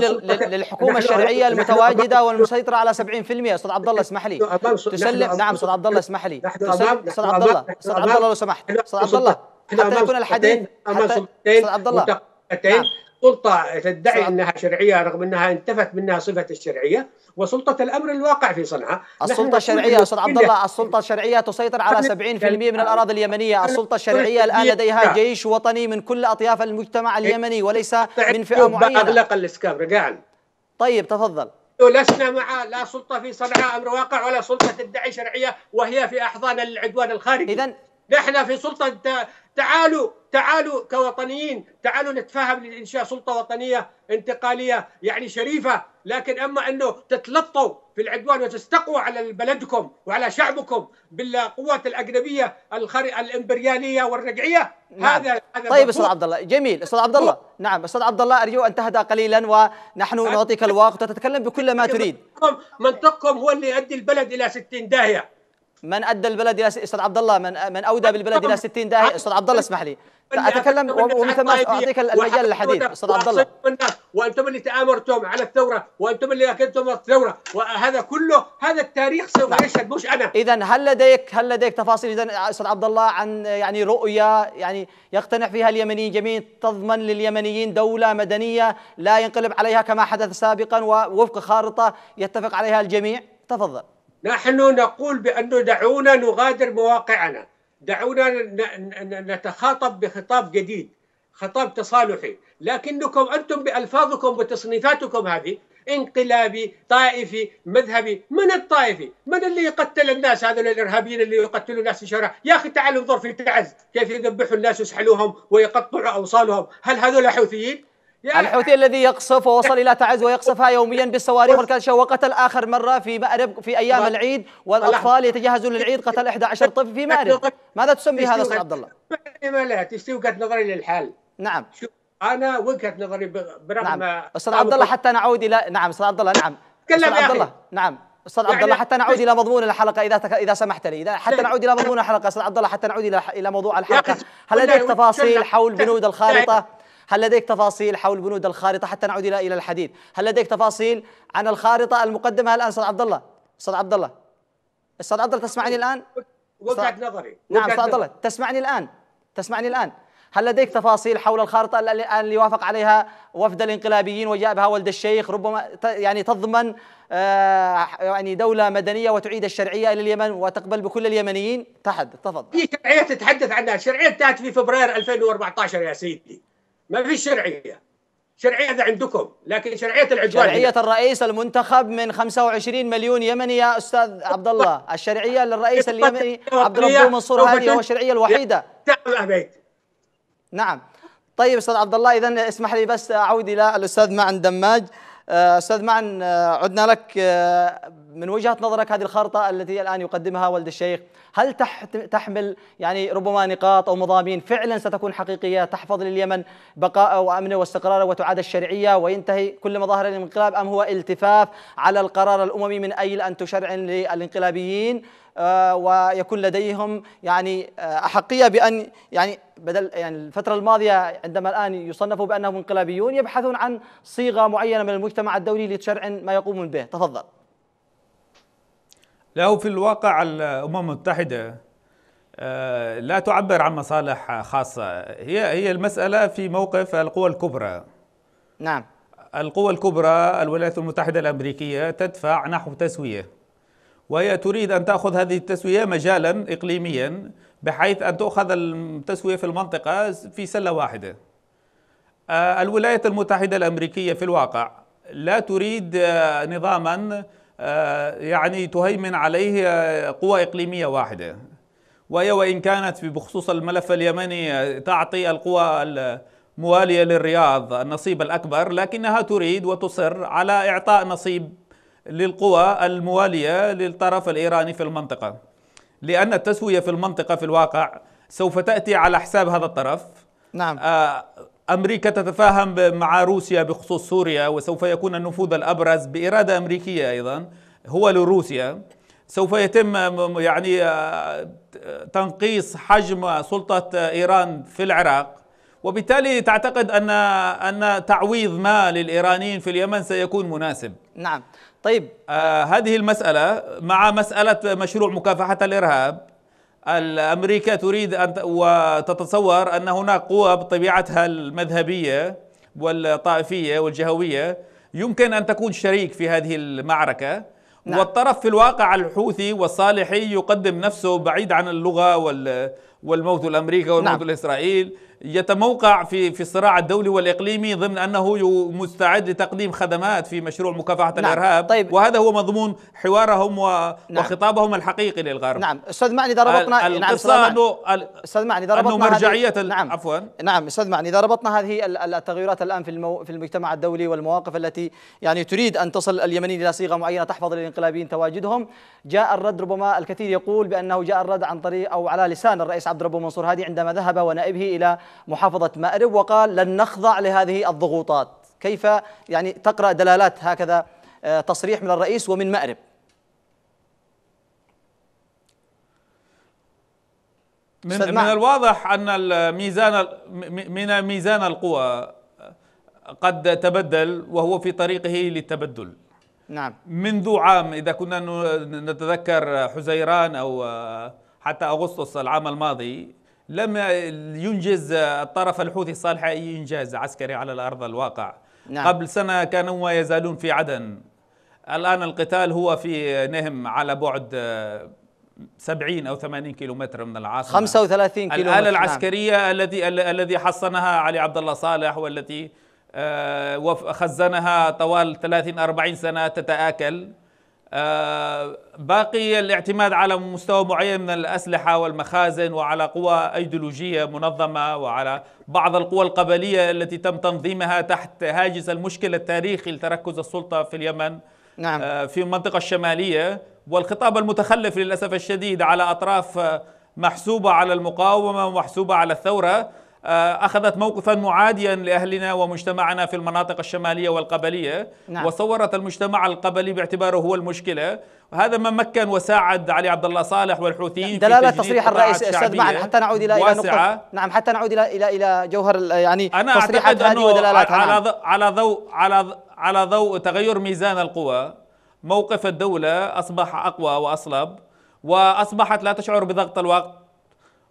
للحكومه الشرعيه المتواجده والمسيطره على 70% استاذ عبد الله اسمح لي تسلم نعم استاذ عبد الله اسمح لي استاذ عبد الله استاذ عبد الله لو سمحت استاذ عبد الله حتى يكون الحديث استاذ عبد الله سلطة تدعي أنها شرعية رغم أنها انتفت منها صفة الشرعية وسلطة الأمر الواقع في صنعاء السلطة الشرعية أستاذ عبد الله السلطة الشرعية تسيطر على 70% من الأراضي اليمنية السلطة الشرعية الآن لديها نعم. جيش وطني من كل أطياف المجتمع إيه. اليمني وليس طيب، من فئة معينة أغلق الإسكاب رجاء طيب تفضل لسنا مع لا سلطة في صنعاء أمر واقع ولا سلطة تدعي شرعية وهي في أحضان العدوان الخارجي إذا نحن في سلطة تعالوا تعالوا كوطنيين تعالوا نتفاهم لإنشاء سلطة وطنية انتقالية يعني شريفة لكن أما أنه تتلطوا في العدوان وتستقوا على بلدكم وعلى شعبكم بالقوات الأجنبية الخر... الإمبريالية والرجعية نعم. هذا هذا طيب أستاذ عبد الله جميل أستاذ عبد الله نعم أستاذ عبد الله أرجو أن تهدأ قليلا ونحن أه. نعطيك الوقت وتتكلم بكل ما تريد منطقكم هو اللي يؤدي البلد إلى 60 داهية من ادى البلد الى استاذ عبد الله من من اودى بالبلد الى 60 داهيه استاذ عبد الله اسمح لي اتكلم ومثل ما اعطيك المجال للحديث استاذ عبد الله وانتم اللي تامرتم على الثوره وانتم اللي اكلتم الثوره وهذا كله هذا التاريخ سوف نعم. يشهد مش انا اذا هل لديك هل لديك تفاصيل اذا استاذ عبد الله عن يعني رؤيه يعني يقتنع فيها اليمنيين جميعا تضمن لليمنيين دوله مدنيه لا ينقلب عليها كما حدث سابقا ووفق خارطه يتفق عليها الجميع تفضل نحن نقول بأنه دعونا نغادر مواقعنا دعونا نتخاطب بخطاب جديد خطاب تصالحي لكنكم أنتم بألفاظكم وتصنيفاتكم هذه انقلابي طائفي مذهبي من الطائفي من اللي يقتل الناس هذول الارهابيين اللي يقتلوا الناس في الشارع يا اخي تعالوا انظر في تعز كيف يذبحوا الناس ويسحلوهم ويقطعوا اوصالهم هل هذول حوثيين الحوثي الذي يقصف ووصل الى تعز ويقصفها يوميا بالصواريخ والكاشة وقتل اخر مره في مأرب في ايام العيد والاطفال يتجهزون للعيد قتل 11 طفل في مأرب ماذا تسمي هذا استاذ عبد الله؟ ما لا تشتي وجهه نظري للحال نعم انا وجهه نظري برغم نعم استاذ عبد الله حتى نعود الى نعم استاذ عبد الله نعم استاذ عبد الله نعم استاذ عبد الله يعني- حتى نعود الى مضمون الحلقه اذا تك... اذا سمحت لي اذا حتى نعود الى مضمون الحلقه استاذ عبد الله حتى نعود الى الى موضوع الحلقه هل لديك تفاصيل حول بنود الخارطه هل لديك تفاصيل حول بنود الخارطة حتى نعود إلى إلى الحديث هل لديك تفاصيل عن الخارطة المقدمة الآن أستاذ عبد الله أستاذ عبد الله أستاذ عبد الله تسمعني الآن وجهة نظري نعم أستاذ عبد الله تسمعني الآن تسمعني الآن هل لديك تفاصيل حول الخارطة اللي وافق عليها وفد الانقلابيين وجاء بها ولد الشيخ ربما يعني تضمن آه، يعني دولة مدنية وتعيد الشرعية إلى اليمن وتقبل بكل اليمنيين تحد تفضل في شرعية تتحدث عنها شرعية تأتي في فبراير 2014 يا سيدي ما في شرعيه شرعيه هذا عندكم لكن شرعيه العدوان شرعيه الرئيس المنتخب من 25 مليون يمني يا استاذ عبد الله الشرعيه للرئيس اليمني عبد الله منصور هذه هو الشرعيه الوحيده نعم طيب استاذ عبد الله اذا اسمح لي بس اعود الى الاستاذ معن دماج آه، استاذ معن آه، عدنا لك آه، من وجهه نظرك هذه الخارطه التي الان يقدمها ولد الشيخ هل تحمل يعني ربما نقاط او مضامين فعلا ستكون حقيقيه تحفظ لليمن بقاءه وامنه واستقراره وتعاد الشرعيه وينتهي كل مظاهر الانقلاب ام هو التفاف على القرار الاممي من اجل ان تشرع للانقلابيين آه، ويكون لديهم يعني آه، احقيه بان يعني بدل يعني الفتره الماضيه عندما الان يصنفوا بانهم انقلابيون يبحثون عن صيغه معينه من المجتمع الدولي لشرع ما يقومون به، تفضل. له في الواقع الامم المتحده آه، لا تعبر عن مصالح خاصه، هي هي المساله في موقف القوى الكبرى. نعم. القوى الكبرى الولايات المتحده الامريكيه تدفع نحو تسويه. وهي تريد أن تأخذ هذه التسوية مجالا إقليميا بحيث أن تؤخذ التسوية في المنطقة في سلة واحدة آه، الولايات المتحدة الأمريكية في الواقع لا تريد آه، نظاما آه، يعني تهيمن عليه قوى إقليمية واحدة وهي وإن كانت بخصوص الملف اليمني تعطي القوى موالية للرياض النصيب الأكبر لكنها تريد وتصر على إعطاء نصيب للقوى الموالية للطرف الإيراني في المنطقة لأن التسوية في المنطقة في الواقع سوف تأتي على حساب هذا الطرف نعم آه، أمريكا تتفاهم مع روسيا بخصوص سوريا وسوف يكون النفوذ الأبرز بإرادة أمريكية أيضا هو لروسيا سوف يتم يعني آه، تنقيص حجم سلطة إيران في العراق وبالتالي تعتقد أن أن تعويض ما للإيرانيين في اليمن سيكون مناسب نعم طيب آه هذه المسألة مع مسألة مشروع مكافحة الإرهاب الأمريكا تريد أن وتتصور أن هناك قوى بطبيعتها المذهبية والطائفية والجهوية يمكن أن تكون شريك في هذه المعركة نعم. والطرف في الواقع الحوثي والصالحي يقدم نفسه بعيد عن اللغة والموت الأمريكي والموت نعم. الإسرائيل يتموقع في في الصراع الدولي والاقليمي ضمن انه مستعد لتقديم خدمات في مشروع مكافحه نعم الارهاب طيب وهذا هو مضمون حوارهم و... نعم وخطابهم الحقيقي للغرب نعم استاذ معني اذا ربطنا نعم استاذ معني اذا ربطنا مرجعيه هذه... نعم عفوا نعم استاذ معني اذا ربطنا هذه التغيرات الان في المو... في المجتمع الدولي والمواقف التي يعني تريد ان تصل اليمنيين الى صيغه معينه تحفظ للانقلابيين تواجدهم جاء الرد ربما الكثير يقول بانه جاء الرد عن طريق او على لسان الرئيس عبد الرب منصور هادي عندما ذهب ونائبه الى محافظة مأرب وقال لن نخضع لهذه الضغوطات كيف يعني تقرأ دلالات هكذا آه، تصريح من الرئيس ومن مأرب من, من نعم. الواضح أن الميزان من ميزان القوى قد تبدل وهو في طريقه للتبدل نعم منذ عام إذا كنا نتذكر حزيران أو آه، حتى أغسطس العام الماضي لم ينجز الطرف الحوثي الصالح أي إنجاز عسكري على الأرض الواقع نعم. قبل سنة كانوا ما يزالون في عدن الآن القتال هو في نهم على بعد 70 أو 80 كيلومتر من العاصمة 35 كيلومتر الآلة نعم. العسكرية نعم. الذي الذي حصنها علي عبد الله صالح والتي آه، خزنها طوال 30 40 سنة تتآكل آه، باقي الاعتماد على مستوى معين من الأسلحة والمخازن وعلى قوى أيديولوجية منظمة وعلى بعض القوى القبلية التي تم تنظيمها تحت هاجس المشكل التاريخي لتركز السلطة في اليمن نعم. آه، في المنطقة الشمالية والخطاب المتخلف للأسف الشديد على أطراف محسوبة على المقاومة ومحسوبة على الثورة آه، أخذت موقفا معاديا لأهلنا ومجتمعنا في المناطق الشمالية والقبلية نعم. وصورت المجتمع القبلي باعتباره هو المشكلة وهذا ما مكن وساعد على عبد الله صالح والحوثيين دلالة تصريح الرئيس أستاذ معن حتى نعود إلى إلى نقطة نعم حتى نعود إلى إلى إلى جوهر يعني أنا تصريحات هذه ودلالاتها على نعم. على ضوء على على ضوء تغير ميزان القوى موقف الدولة أصبح أقوى وأصلب وأصبحت لا تشعر بضغط الوقت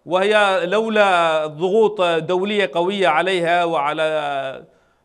وهي لولا ضغوط دولية قوية عليها وعلى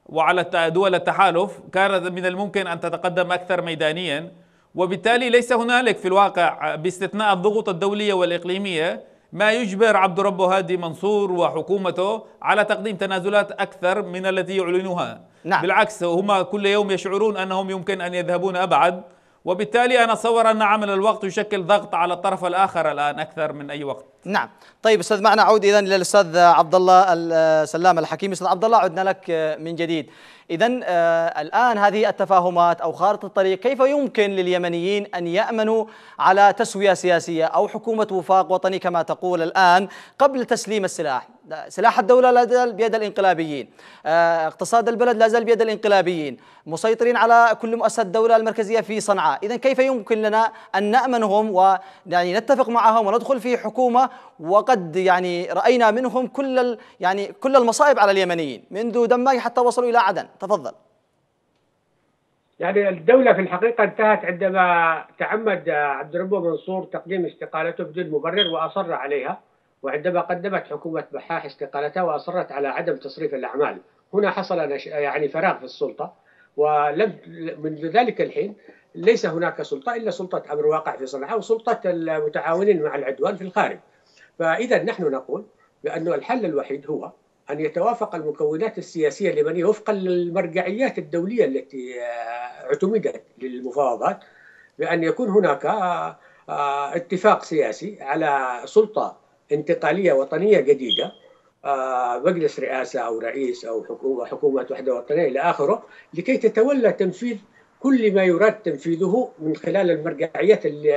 وعلى دول التحالف كان من الممكن أن تتقدم أكثر ميدانيا وبالتالي ليس هنالك في الواقع باستثناء الضغوط الدولية والإقليمية ما يجبر عبد رب هادي منصور وحكومته على تقديم تنازلات أكثر من التي يعلنها نعم. بالعكس هم كل يوم يشعرون أنهم يمكن أن يذهبون أبعد وبالتالي أنا أتصور أن عمل الوقت يشكل ضغط على الطرف الآخر الآن أكثر من أي وقت نعم طيب استاذ معنا عود اذا الاستاذ عبد الله السلام الحكيم استاذ عبد الله عدنا لك آه، من جديد اذا آه، الان هذه التفاهمات او خارطه الطريق كيف يمكن لليمنيين ان يامنوا على تسويه سياسيه او حكومه وفاق وطني كما تقول الان قبل تسليم السلاح سلاح الدولة لا زال بيد الانقلابيين آه، اقتصاد البلد لا زال بيد الانقلابيين مسيطرين على كل مؤسسات الدولة المركزية في صنعاء إذا كيف يمكن لنا أن نأمنهم ونتفق يعني معهم وندخل في حكومة وقد يعني راينا منهم كل يعني كل المصائب على اليمنيين منذ دماي حتى وصلوا الى عدن تفضل يعني الدولة في الحقيقة انتهت عندما تعمد عبد الرب منصور تقديم استقالته بدون مبرر وأصر عليها وعندما قدمت حكومة بحاح استقالتها وأصرت على عدم تصريف الأعمال هنا حصل يعني فراغ في السلطة ولم منذ ذلك الحين ليس هناك سلطة إلا سلطة أمر واقع في صنعاء وسلطة المتعاونين مع العدوان في الخارج فإذا نحن نقول بأن الحل الوحيد هو أن يتوافق المكونات السياسية اليمنية وفقا للمرجعيات الدولية التي آه، اعتمدت للمفاوضات بأن يكون هناك آه، آه، اتفاق سياسي على سلطة انتقالية وطنية جديدة مجلس رئاسة أو رئيس أو حكومة حكومة وحدة وطنية إلى آخره لكي تتولى تنفيذ كل ما يراد تنفيذه من خلال المرجعيات اللي,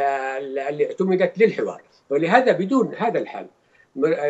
اللي اعتمدت للحوار ولهذا بدون هذا الحل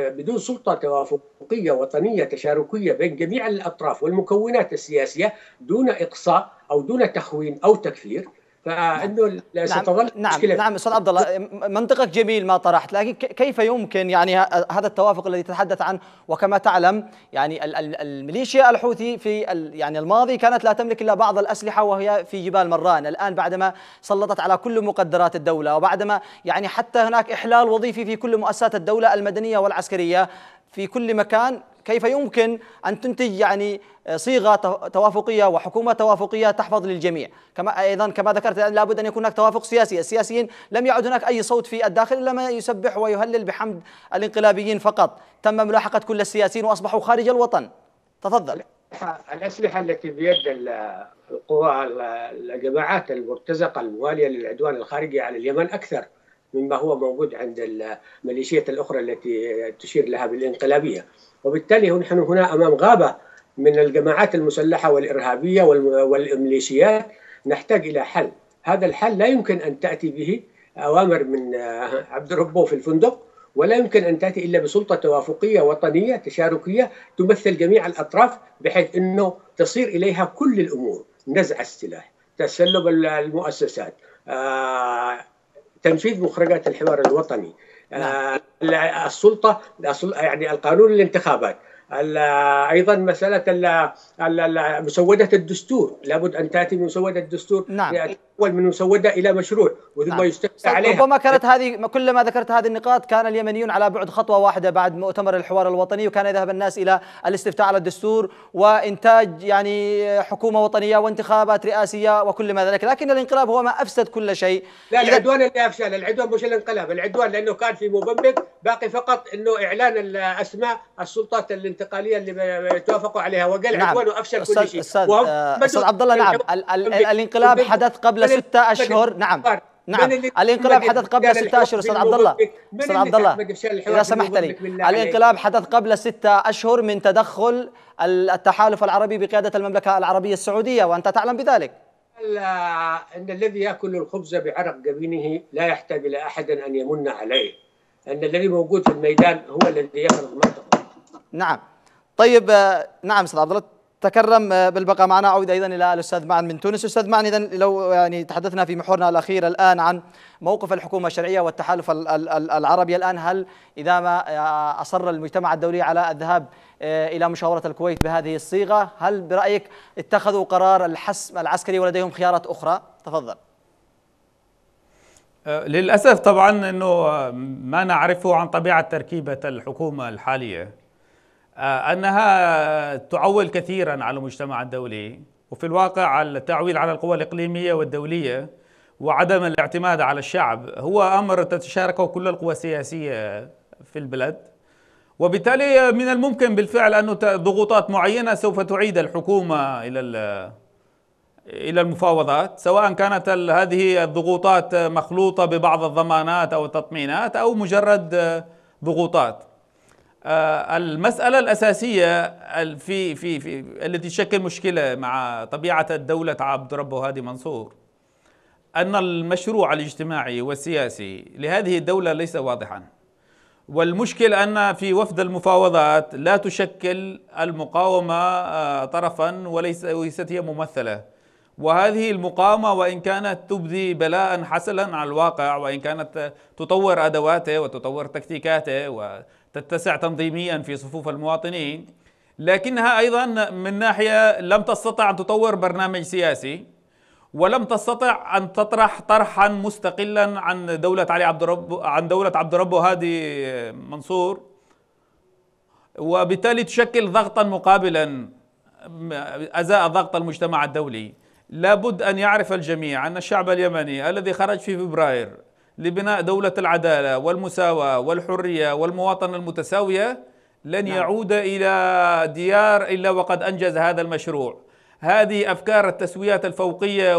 بدون سلطه توافقيه وطنيه تشاركيه بين جميع الاطراف والمكونات السياسيه دون اقصاء او دون تخوين او تكفير فانه نعم، ستظل نعم مشكله نعم استاذ عبد الله منطقك جميل ما طرحت لكن كيف يمكن يعني هذا التوافق الذي تتحدث عنه وكما تعلم يعني الميليشيا الحوثي في يعني الماضي كانت لا تملك الا بعض الاسلحه وهي في جبال مران الان بعدما سلطت على كل مقدرات الدوله وبعدما يعني حتى هناك احلال وظيفي في كل مؤسسات الدوله المدنيه والعسكريه في كل مكان كيف يمكن أن تنتج يعني آه، صيغة توافقية وحكومة توافقية تحفظ للجميع كما أيضا كما ذكرت لا لابد أن يكون هناك توافق سياسي السياسيين لم يعد هناك أي صوت في الداخل إلا ما يسبح ويهلل بحمد الانقلابيين فقط تم ملاحقة كل السياسيين وأصبحوا خارج الوطن تفضل الأسلحة التي بيد القوى الجماعات المرتزقة الموالية للعدوان الخارجي على اليمن أكثر مما هو موجود عند الميليشيات الأخرى التي تشير لها بالإنقلابية وبالتالي نحن هنا أمام غابة من الجماعات المسلحة والإرهابية والميليشيات نحتاج إلى حل هذا الحل لا يمكن أن تأتي به أوامر من عبد ربه في الفندق ولا يمكن أن تأتي إلا بسلطة توافقية وطنية تشاركية تمثل جميع الأطراف بحيث أنه تصير إليها كل الأمور نزع السلاح تسلب المؤسسات آه، تنفيذ مخرجات الحوار الوطني نعم. السلطه يعني القانون الانتخابات ايضا مساله مسوده الدستور لابد ان تاتي مسوده الدستور نعم. تحول من مسوده الى مشروع وثم نعم. يشتغل طيب، عليها ربما كانت هذه كلما ذكرت هذه النقاط كان اليمنيون على بعد خطوه واحده بعد مؤتمر الحوار الوطني وكان يذهب الناس الى الاستفتاء على الدستور وانتاج يعني حكومه وطنيه وانتخابات رئاسيه وكل ما ذلك لكن الانقلاب هو ما افسد كل شيء لا العدوان اللي افشل العدوان مش الانقلاب العدوان لانه كان في مبمبك باقي فقط انه اعلان الاسماء السلطات الانتقاليه اللي توافقوا عليها وقال نعم. عدوان وافشل كل شيء استاذ, آه، أستاذ عبد الله نعم الانقلاب حدث قبل قبل ستة اشهر نعم نعم الانقلاب حدث قبل ستة اشهر استاذ عبد الله استاذ عبد الله اذا سمحت لي الانقلاب حدث قبل ستة اشهر من تدخل التحالف العربي بقياده المملكه العربيه السعوديه وانت تعلم بذلك ان الذي ياكل الخبز بعرق جبينه لا يحتاج الى احد ان يمن عليه ان الذي موجود في الميدان هو الذي يفرض ما نعم طيب آه، نعم استاذ عبد الله تكرم آه، بالبقاء معنا أعود أيضا إلى الأستاذ معن من تونس أستاذ معن إذا لو يعني تحدثنا في محورنا الأخير الآن عن موقف الحكومة الشرعية والتحالف العربي الآن هل إذا ما آه، أصر المجتمع الدولي على الذهاب آه، إلى مشاورة الكويت بهذه الصيغة هل برأيك اتخذوا قرار الحسم العسكري ولديهم خيارات أخرى تفضل للأسف طبعا أنه ما نعرفه عن طبيعة تركيبة الحكومة الحالية آه، أنها تعول كثيرا على المجتمع الدولي وفي الواقع التعويل على القوى الإقليمية والدولية وعدم الاعتماد على الشعب هو أمر تتشاركه كل القوى السياسية في البلد وبالتالي من الممكن بالفعل أن ضغوطات معينة سوف تعيد الحكومة إلى إلى المفاوضات سواء كانت هذه الضغوطات مخلوطة ببعض الضمانات أو التطمينات أو مجرد ضغوطات آه، المسألة الأساسية في في في التي تشكل مشكلة مع طبيعة الدولة عبد ربه هادي منصور أن المشروع الاجتماعي والسياسي لهذه الدولة ليس واضحا والمشكل أن في وفد المفاوضات لا تشكل المقاومة آه، طرفا وليس وليست هي ممثلة وهذه المقاومة وإن كانت تبدي بلاء حسنا على الواقع وإن كانت تطور أدواته وتطور تكتيكاته و تتسع تنظيميا في صفوف المواطنين لكنها أيضا من ناحية لم تستطع أن تطور برنامج سياسي ولم تستطع أن تطرح طرحا مستقلا عن دولة علي عبد رب عن دولة عبد ربه هادي منصور وبالتالي تشكل ضغطا مقابلا أزاء ضغط المجتمع الدولي لابد أن يعرف الجميع أن الشعب اليمني الذي خرج في فبراير لبناء دولة العدالة والمساواة والحرية والمواطنة المتساوية لن نعم. يعود إلى ديار إلا وقد أنجز هذا المشروع هذه أفكار التسويات الفوقية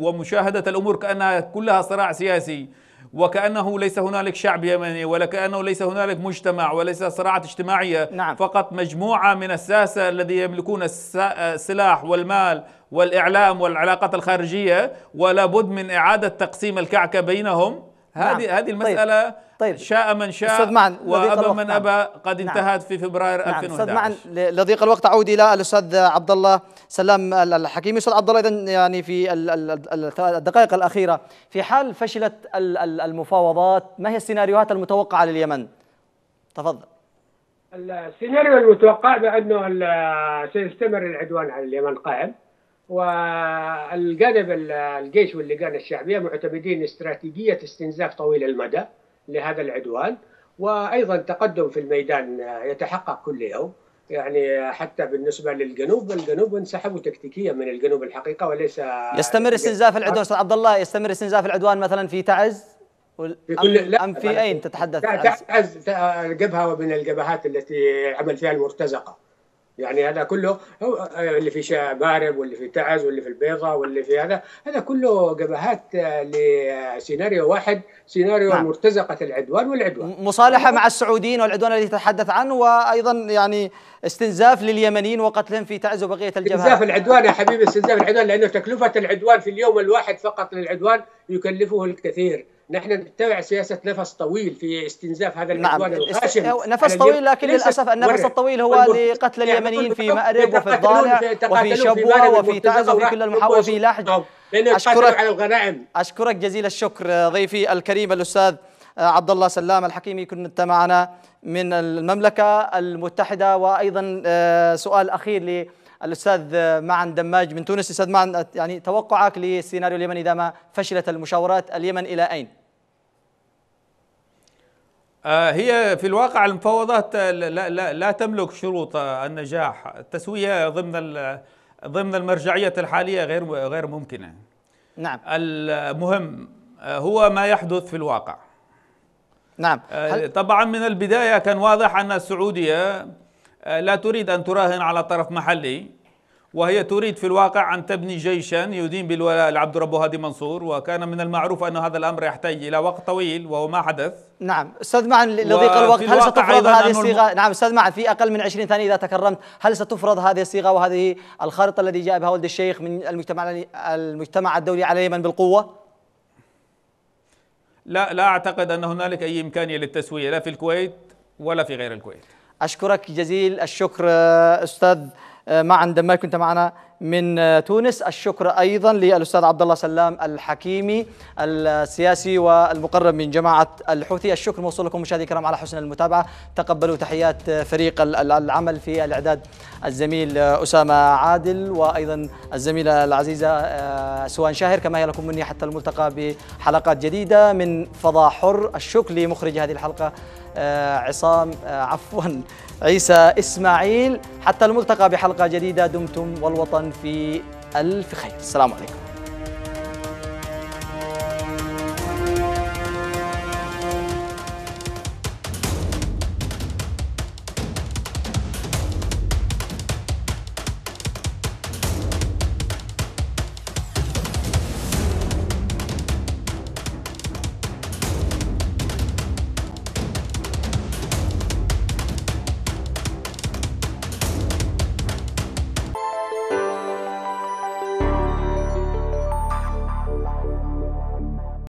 ومشاهدة الأمور كأنها كلها صراع سياسي وكأنه ليس هنالك شعب يمني كانه ليس هنالك مجتمع وليس صراعات اجتماعية نعم. فقط مجموعة من الساسة الذين يملكون السلاح والمال والإعلام والعلاقات الخارجية ولا بد من إعادة تقسيم الكعكة بينهم هذه نعم. هذه طيب. المسألة طيب. طيب. شاء من شاء وأبى من نعم. أبى قد انتهت نعم. في فبراير نعم. 2011 أستاذ معن لضيق الوقت أعود إلى الأستاذ عبد الله سلام الحكيمي أستاذ عبد الله إذا يعني في الدقائق الأخيرة في حال فشلت المفاوضات ما هي السيناريوهات المتوقعة لليمن؟ تفضل السيناريو المتوقع بأنه سيستمر العدوان على اليمن قائم والجانب الجيش واللجان الشعبيه معتمدين استراتيجيه استنزاف طويل المدى لهذا العدوان وايضا تقدم في الميدان يتحقق كل يوم يعني حتى بالنسبه للجنوب الجنوب انسحبوا تكتيكيا من الجنوب الحقيقه وليس يستمر استنزاف العدوان استاذ عبد الله يستمر استنزاف العدوان مثلا في تعز في كل لا ام في اين تتحدث تعز جبهه من الجبهات التي عمل فيها المرتزقه يعني هذا كله هو آه، اللي في شبارب واللي في تعز واللي في البيضة واللي في هذا هذا كله جبهات آه، لسيناريو واحد سيناريو نعم. مرتزقة العدوان والعدوان مصالحة مع السعوديين والعدوان الذي تتحدث عنه وأيضا يعني استنزاف لليمنيين وقتلهم في تعز وبقية الجبهات استنزاف العدوان يا حبيبي استنزاف العدوان لأنه تكلفة العدوان في اليوم الواحد فقط للعدوان يكلفه الكثير نحن نتبع سياسه نفس طويل في استنزاف هذا العدوان نعم. الغاشم نفس طويل لكن للاسف النفس الطويل هو لقتل يعني اليمنيين في مأرب وفي الضالع وفي شبوه وفي تعز وفي كل المحاور في لاحج اشكرك على الغنائم اشكرك جزيل الشكر ضيفي الكريم الاستاذ عبد الله سلام الحكيمي كنت معنا من المملكه المتحده وايضا آه، سؤال اخير لي الاستاذ معن دماج من تونس استاذ معن يعني توقعك لسيناريو اليمن اذا ما فشلت المشاورات اليمن الى اين؟ آه، هي في الواقع المفاوضات آه، لا, لا, لا تملك شروط آه، النجاح التسويه ضمن ضمن المرجعيه الحاليه غير غير ممكنه نعم المهم هو ما يحدث في الواقع نعم طبعا من البدايه كان واضح ان السعوديه آه، لا تريد أن تراهن على طرف محلي وهي تريد في الواقع أن تبني جيشا يدين بالولاء لعبد ربه هادي منصور وكان من المعروف أن هذا الأمر يحتاج إلى وقت طويل وهو ما حدث نعم أستاذ معن لضيق الوقت هل ستفرض هذه الصيغة الم... نعم أستاذ معن في أقل من 20 ثانية إذا تكرمت هل ستفرض هذه الصيغة وهذه الخارطة الذي جاء بها ولد الشيخ من المجتمع المجتمع الدولي على اليمن بالقوة؟ لا لا أعتقد أن هنالك أي إمكانية للتسوية لا في الكويت ولا في غير الكويت أشكرك جزيل الشكر آه، أستاذ آه، معن دمار كنت معنا من آه، تونس الشكر ايضا للاستاذ عبد الله سلام الحكيمي السياسي والمقرب من جماعه الحوثي الشكر موصول لكم مشاهدي الكرام على حسن المتابعه تقبلوا تحيات فريق العمل في الاعداد الزميل اسامه عادل وايضا الزميله العزيزه سوان شاهر كما هي لكم مني حتى الملتقى بحلقات جديده من فضاء حر الشكر لمخرج هذه الحلقه آه، عصام آه، عفوا عيسى إسماعيل حتى الملتقى بحلقة جديدة دمتم والوطن في ألف خير السلام عليكم